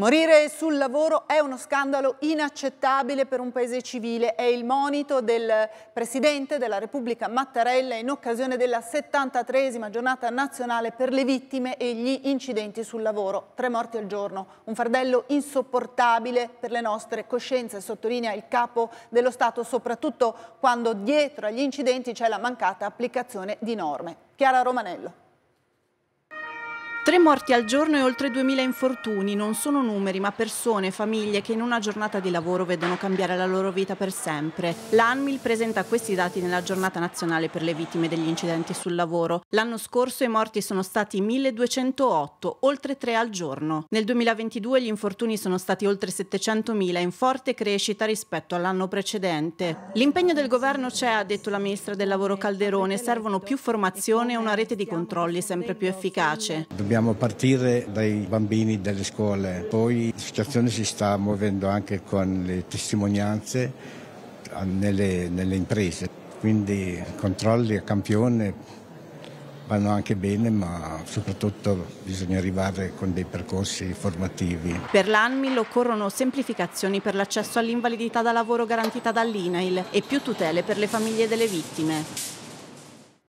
Morire sul lavoro è uno scandalo inaccettabile per un paese civile, è il monito del Presidente della Repubblica Mattarella in occasione della 73esima giornata nazionale per le vittime e gli incidenti sul lavoro, tre morti al giorno, un fardello insopportabile per le nostre coscienze, sottolinea il capo dello Stato, soprattutto quando dietro agli incidenti c'è la mancata applicazione di norme. Chiara Romanello. Tre morti al giorno e oltre 2.000 infortuni non sono numeri ma persone, famiglie che in una giornata di lavoro vedono cambiare la loro vita per sempre. L'ANMIL presenta questi dati nella giornata nazionale per le vittime degli incidenti sul lavoro. L'anno scorso i morti sono stati 1.208, oltre 3 al giorno. Nel 2022 gli infortuni sono stati oltre 700.000 in forte crescita rispetto all'anno precedente. L'impegno del governo c'è, ha detto la ministra del lavoro Calderone, servono più formazione e una rete di controlli sempre più efficace. Dobbiamo partire dai bambini delle scuole, poi la situazione si sta muovendo anche con le testimonianze nelle, nelle imprese, quindi controlli a campione vanno anche bene, ma soprattutto bisogna arrivare con dei percorsi formativi. Per l'ANMIL occorrono semplificazioni per l'accesso all'invalidità da lavoro garantita dall'INAIL e più tutele per le famiglie delle vittime.